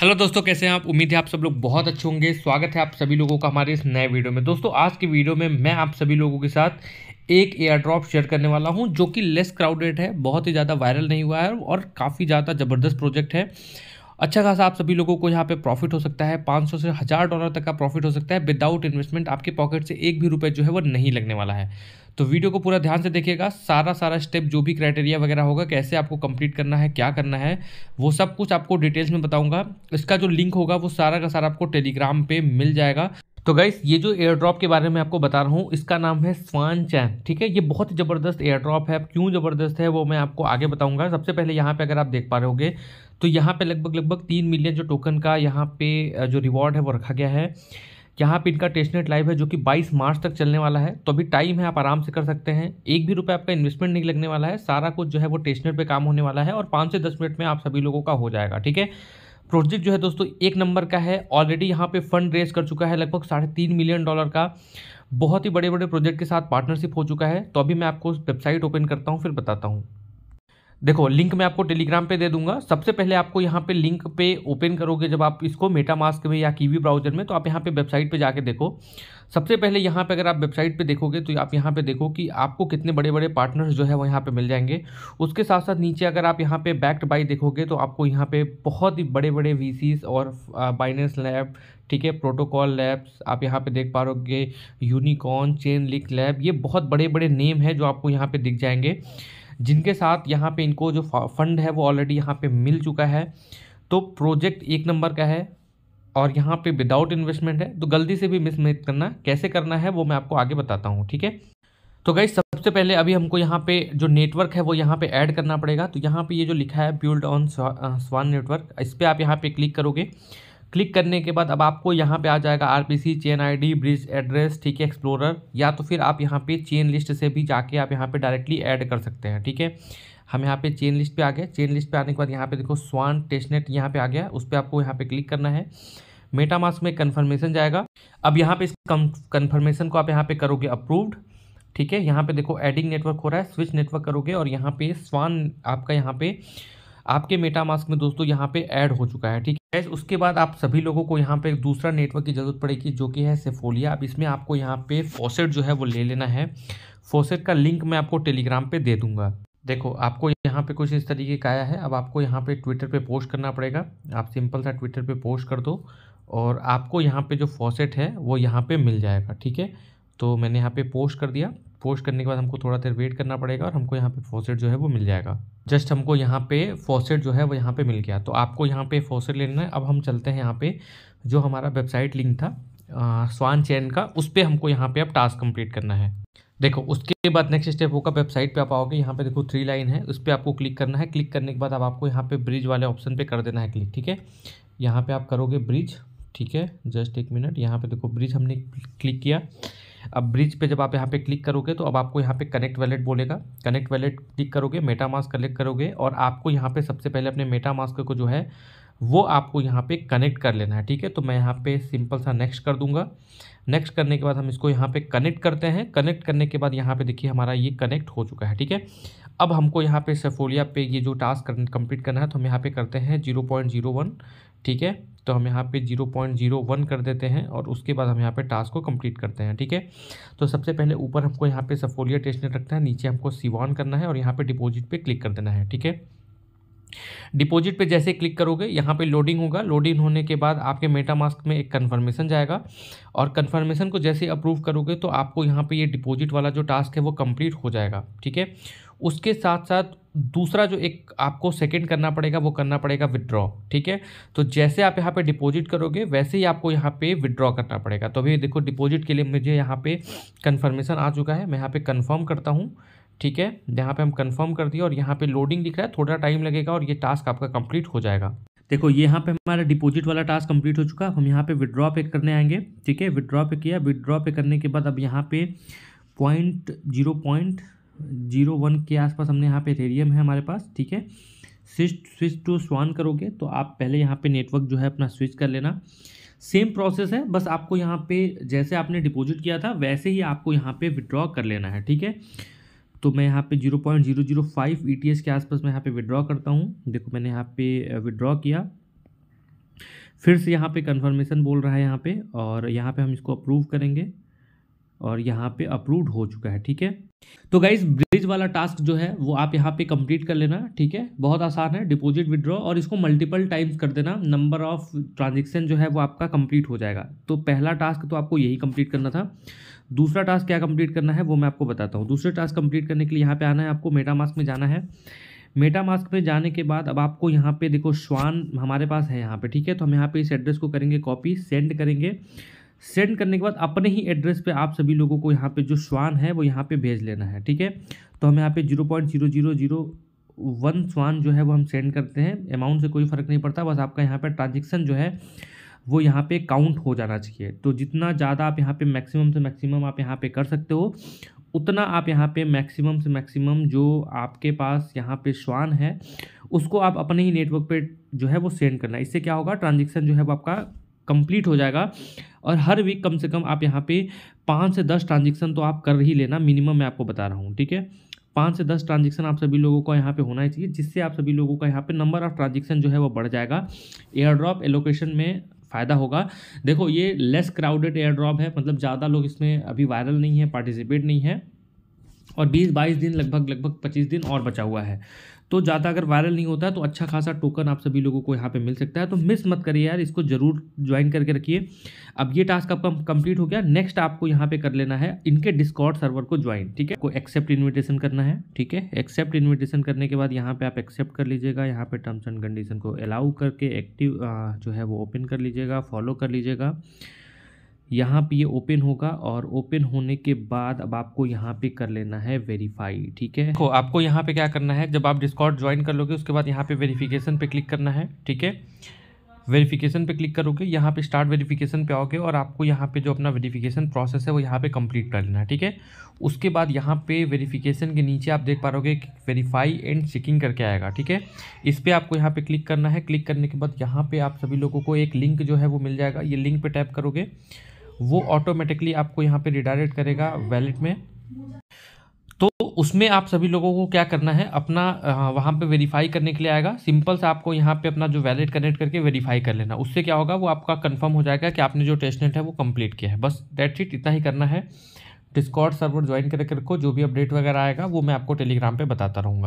hello दोस्तों कैसे हैं आप उम्मीद है आप सब लोग बहुत अच्छे होंगे स्वागत है आप सभी लोगों का हमारे इस नए वीडियो में दोस्तों आज की वीडियो में मैं आप सभी लोगों के साथ एक एयर ड्रॉप शेयर करने वाला हूं जो कि लेस क्राउडेड है बहुत ही ज़्यादा वायरल नहीं हुआ है और काफ़ी ज़्यादा ज़बरदस्त प्रोजेक्ट है अच्छा खासा आप सभी लोगों को यहाँ पे प्रॉफिट हो सकता है 500 से हज़ार डॉलर तक का प्रॉफिट हो सकता है विदाउट इन्वेस्टमेंट आपके पॉकेट से एक भी रुपये जो है वो नहीं लगने वाला है तो वीडियो को पूरा ध्यान से देखिएगा सारा सारा स्टेप जो भी क्राइटेरिया वगैरह होगा कैसे आपको कंप्लीट करना है क्या करना है वो सब कुछ आपको डिटेल्स में बताऊंगा इसका जो लिंक होगा वो सारा का सारा आपको टेलीग्राम पे मिल जाएगा तो गाइस ये जो एयर ड्रॉप के बारे में आपको बता रहा हूँ इसका नाम है स्वान चैन ठीक है ये बहुत ही ज़बरदस्त एयर ड्रॉप है क्यों ज़बरदस्त है वो मैं आपको आगे बताऊँगा सबसे पहले यहाँ पर अगर आप देख पा रहे होगे तो यहाँ पर लगभग लगभग तीन मिलियन जो टोकन का यहाँ पे जो रिवॉर्ड है वो रखा गया है यहाँ पे इनका टेस्टनेट लाइव है जो कि 22 मार्च तक चलने वाला है तो अभी टाइम है आप आराम से कर सकते हैं एक भी रुपये आपका इन्वेस्टमेंट नहीं लगने वाला है सारा कुछ जो है वो टेस्टनेट पे काम होने वाला है और पाँच से दस मिनट में आप सभी लोगों का हो जाएगा ठीक है प्रोजेक्ट जो है दोस्तों एक नंबर का है ऑलरेडी यहाँ पे फंड रेज कर चुका है लगभग साढ़े तीन मिलियन डॉलर का बहुत ही बड़े बड़े प्रोजेक्ट के साथ पार्टनरशिप हो चुका है तो अभी मैं आपको वेबसाइट ओपन करता हूँ फिर बताता हूँ देखो लिंक मैं आपको टेलीग्राम पे दे दूंगा सबसे पहले आपको यहाँ पे लिंक पे ओपन करोगे जब आप इसको मेटामास्क में या कीवी ब्राउजर में तो आप यहाँ पे वेबसाइट पे जाके देखो सबसे पहले यहाँ पे अगर आप वेबसाइट पे देखोगे तो आप यहाँ पे देखो कि आपको कितने बड़े बड़े पार्टनर्स जो है वो यहाँ पे मिल जाएंगे उसके साथ साथ नीचे अगर आप यहाँ पे बैक्ड बाई देखोगे तो आपको यहाँ पे बहुत ही बड़े बड़े वी और बाइनेंस लैब ठीक है प्रोटोकॉल लैब्स आप यहाँ पे देख पा रहे यूनिकॉर्न चेन लिक लैब ये बहुत बड़े बड़े नेम है जो आपको यहाँ पे दिख जाएंगे जिनके साथ यहाँ पे इनको जो फंड है वो ऑलरेडी यहाँ पे मिल चुका है तो प्रोजेक्ट एक नंबर का है और यहाँ पे विदाउट इन्वेस्टमेंट है तो गलती से भी मिसमेज करना कैसे करना है वो मैं आपको आगे बताता हूँ ठीक है तो गई सबसे पहले अभी हमको यहाँ पे जो नेटवर्क है वो यहाँ पे ऐड करना पड़ेगा तो यहाँ पे ये यह जो लिखा है बिल्ड ऑन स्वान नेटवर्क इस पर आप यहाँ पे क्लिक करोगे क्लिक करने के बाद अब आपको यहाँ पे आ जाएगा RPC chain ID bridge address ठीक है एक्सप्लोरर या तो फिर आप यहाँ पे चेन लिस्ट से भी जाके आप यहाँ पे डायरेक्टली ऐड कर सकते हैं ठीक है हम यहाँ पे चेन लिस्ट पे आ गए चेन लिस्ट पे आने के बाद यहाँ पे देखो स्वान टेस्टनेट यहाँ पे आ गया उस पर आपको यहाँ पे क्लिक करना है मेटामास्क में कन्फर्मेशन जाएगा अब यहाँ पे इस कन्फर्मेशन को आप यहाँ पे करोगे अप्रूव्ड ठीक है यहाँ पे देखो एडिंग नेटवर्क हो रहा है स्विच नेटवर्क करोगे और यहाँ पे स्वान आपका यहाँ पे आपके मेटामास्क में दोस्तों यहाँ पे ऐड हो चुका है ठीक है उसके बाद आप सभी लोगों को यहाँ पे दूसरा नेटवर्क की ज़रूरत पड़ेगी जो कि है सेफोलिया अब इसमें आपको यहाँ पे फोसेट जो है वो ले लेना है फोसेट का लिंक मैं आपको टेलीग्राम पे दे दूंगा देखो आपको यहाँ पे कुछ इस तरीके का आया है अब आपको यहाँ पे ट्विटर पे पोस्ट करना पड़ेगा आप सिंपल सा ट्विटर पे पोस्ट कर दो और आपको यहाँ पे जो फॉसेट है वो यहाँ पे मिल जाएगा ठीक है तो मैंने यहाँ पे पोस्ट कर दिया पोस्ट करने के बाद हमको थोड़ा देर वेट करना पड़ेगा और हमको यहाँ पे फॉसेट जो है वो मिल जाएगा जस्ट हमको यहाँ पे फॉसेट जो है वो यहाँ पे मिल गया तो आपको यहाँ पे फॉसेट लेना है अब हम चलते हैं यहाँ पे जो हमारा वेबसाइट लिंक था स्वान चैन का उस पर हमको यहाँ पे अब टास्क कंप्लीट करना है देखो उसके बाद नेक्स्ट स्टेप होगा वेबसाइट पे आप आओगे यहाँ पे देखो थ्री लाइन है उस पर आपको क्लिक करना है क्लिक करने के बाद अब आपको यहाँ पे ब्रिज वाले ऑप्शन पे कर देना है क्लिक ठीक है यहाँ पे आप करोगे ब्रिज ठीक है जस्ट एक मिनट यहाँ पे देखो ब्रिज हमने क्लिक किया अब ब्रिज पे जब आप यहाँ पे क्लिक करोगे तो अब आपको यहाँ पे कनेक्ट वैलेट बोलेगा कनेक्ट वैलेट क्लिक करोगे मेटा मास्क कलेक्ट करोगे और आपको यहाँ पे सबसे पहले अपने मेटा मास्क को जो है वो आपको यहाँ पे कनेक्ट कर लेना है ठीक है तो मैं यहाँ पे सिंपल सा नेक्स्ट कर दूंगा नेक्स्ट करने के बाद हम इसको यहाँ पे कनेक्ट करते हैं कनेक्ट करने के बाद यहाँ पे देखिए हमारा ये कनेक्ट हो चुका है ठीक है अब हमको यहाँ पे सेफोलिया पे ये जो टास्क कंप्लीट करना है तो हम यहाँ पे करते हैं जीरो पॉइंट जीरो वन ठीक है तो हम यहाँ पे 0.01 कर देते हैं और उसके बाद हम यहाँ पे टास्क को कंप्लीट करते हैं ठीक है तो सबसे पहले ऊपर हमको यहाँ पे सफोलिया टेस्टनेट रखना है नीचे हमको सीवान करना है और यहाँ पे डिपॉजिट पे क्लिक कर देना है ठीक है डिपॉजिट पे जैसे क्लिक करोगे यहाँ पे लोडिंग होगा लोडिंग होने के बाद आपके मेटामास्क में एक कन्फर्मेशन जाएगा और कन्फर्मेशन को जैसे अप्रूव करोगे तो आपको यहाँ पे ये डिपॉजिट वाला जो टास्क है वो कंप्लीट हो जाएगा ठीक है उसके साथ साथ दूसरा जो एक आपको सेकंड करना पड़ेगा वो करना पड़ेगा विदड्रॉ ठीक है तो जैसे आप यहाँ पे डिपॉजिट करोगे वैसे ही आपको यहाँ पे विड्रॉ करना पड़ेगा तो अभी देखो डिपॉजिट के लिए मुझे यहाँ पे कंफर्मेशन आ चुका है मैं यहाँ पे कंफर्म करता हूँ ठीक है यहाँ पे हम कंफर्म कर दिए और यहाँ पे लोडिंग दिख रहा है थोड़ा टाइम लगेगा और ये टास्क आपका कंप्लीट हो जाएगा देखो यहाँ पे हमारा डिपॉजिट वाला टास्क कंप्लीट हो चुका हम यहाँ पे विड्रॉ पे करने आएंगे ठीक है विड्रॉ पे किया विड्रॉ पे करने के बाद अब यहाँ पे point zero point zero one के आसपास हमने यहाँ पे रेडियम है हमारे पास ठीक है स्विच स्विच टू स्वान करोगे तो आप पहले यहाँ पे नेटवर्क जो है अपना स्विच कर लेना सेम प्रोसेस है बस आपको यहाँ पे जैसे आपने डिपॉजिट किया था वैसे ही आपको यहाँ पे विड्रॉ कर लेना है ठीक है तो मैं यहाँ पे zero point zero zero five E के आसपास मैं यहाँ पे विड्रॉ करता हूँ देखो मैंने यहाँ पे विड्रॉ किया फिर से यहाँ पे कंफर्मेशन बोल रहा है यहाँ पे और यहाँ पे हम इसको अप्रूव करेंगे और यहाँ पे अप्रूव्ड हो चुका है ठीक है तो गाइज ब्रिज वाला टास्क जो है वो आप यहाँ पे कंप्लीट कर लेना ठीक है बहुत आसान है डिपॉजिट विड्रॉ और इसको मल्टीपल टाइम्स कर देना नंबर ऑफ ट्रांजेक्शन जो है वो आपका कंप्लीट हो जाएगा तो पहला टास्क तो आपको यही कंप्लीट करना था दूसरा टास्क क्या कंप्लीट करना है वो मैं आपको बताता हूँ दूसरे टास्क कंप्लीट करने के लिए यहाँ पे आना है आपको मेटा मास्क में जाना है मेटा मास्क में जाने के बाद अब आपको यहाँ पे देखो श्वान हमारे पास है यहाँ पे ठीक है तो हम यहाँ पे इस एड्रेस को करेंगे कॉपी सेंड करेंगे सेंड करने के बाद अपने ही एड्रेस पे आप सभी लोगों को यहाँ पे जो स्वान है वो यहाँ पे भेज लेना है ठीक है तो हम यहाँ पे zero point zero zero zero one swan जो है वो हम सेंड करते हैं अमाउंट से कोई फ़र्क नहीं पड़ता बस आपका यहाँ पर ट्रांजेक्शन जो है वो यहाँ पे काउंट हो जाना चाहिए तो जितना ज़्यादा आप यहाँ पर मैक्सीम से मैक्सीम आप यहाँ पर कर सकते हो उतना आप यहाँ पे मैक्सिमम से मैक्सिमम जो आपके पास यहाँ पे श्वान है उसको आप अपने ही नेटवर्क पे जो है वो सेंड करना इससे क्या होगा ट्रांजेक्शन जो है वो आपका कंप्लीट हो जाएगा और हर वीक कम से कम आप यहाँ पे पाँच से दस ट्रांजेक्शन तो आप कर ही लेना मिनिमम मैं आपको बता रहा हूँ ठीक है पाँच से दस ट्रांजेक्शन आप सभी लोगों को यहाँ पे होना ही चाहिए जिससे आप सभी लोगों का यहाँ पे नंबर ऑफ ट्रांजेक्शन जो है वो बढ़ जाएगा एयर ड्रॉप एलोकेशन में फ़ायदा होगा देखो ये लेस क्राउडेड एयर ड्रॉप है मतलब ज़्यादा लोग इसमें अभी वायरल नहीं है पार्टिसिपेट नहीं है और 20-22 दिन लगभग लगभग 25 दिन और बचा हुआ है तो ज़्यादा अगर वायरल नहीं होता है तो अच्छा खासा टोकन आप सभी लोगों को यहाँ पे मिल सकता है तो मिस मत करिए यार इसको ज़रूर ज्वाइन करके रखिए अब ये टास्क आपका कंप्लीट हो गया नेक्स्ट आपको यहाँ पे कर लेना है इनके डिस्कॉर्ड सर्वर को ज्वाइन ठीक है को एक्सेप्ट इन्विटेशन करना है ठीक है एक्सेप्ट इन्विटेशन करने के बाद यहाँ पर आप एक्सेप्ट कर लीजिएगा यहाँ पर टर्म्स एंड कंडीशन को अलाउ करके एक्टिव जो है वो ओपन कर लीजिएगा फॉलो कर लीजिएगा यहाँ पे ये ओपन होगा और ओपन होने के बाद अब आपको यहाँ पे कर लेना है वेरीफाई ठीक है देखो आपको यहाँ पे क्या करना है जब आप डिस्कॉर्ड ज्वाइन कर लोगे उसके बाद यहाँ पे वेरीफिकेशन पे क्लिक करना है ठीक है वेरीफिकेशन पे क्लिक करोगे यहाँ पे स्टार्ट वेरीफिकेशन पे आओगे और आपको यहाँ पे जो अपना वेरीफिकेशन प्रोसेस है वो यहाँ पे कंप्लीट कर लेना है ठीक है उसके बाद यहाँ पे वेरीफिकेशन के नीचे आप देख पा रहोगे वेरीफाई एंड चेकिंग करके आएगा ठीक है इस पर आपको यहाँ पे क्लिक करना है क्लिक करने के बाद यहाँ पर आप सभी लोगों को एक लिंक जो है वो मिल जाएगा ये लिंक पर टैप करोगे वो ऑटोमेटिकली आपको यहाँ पे रिडायरेक्ट करेगा वैलेट में तो उसमें आप सभी लोगों को क्या करना है अपना वहाँ पे वेरीफाई करने के लिए आएगा सिंपल से आपको यहाँ पे अपना जो वैलेट कनेक्ट करके वेरीफाई कर लेना उससे क्या होगा वो आपका कंफर्म हो जाएगा कि आपने जो टेस्टनेट है वो कंप्लीट किया है बस डेट शीट इतना ही करना है डिस्कॉर्ड सर्वर ज्वाइन करके रखो जो भी अपडेट वगैरह आएगा वो मैं आपको टेलीग्राम पर बताता रहूँगा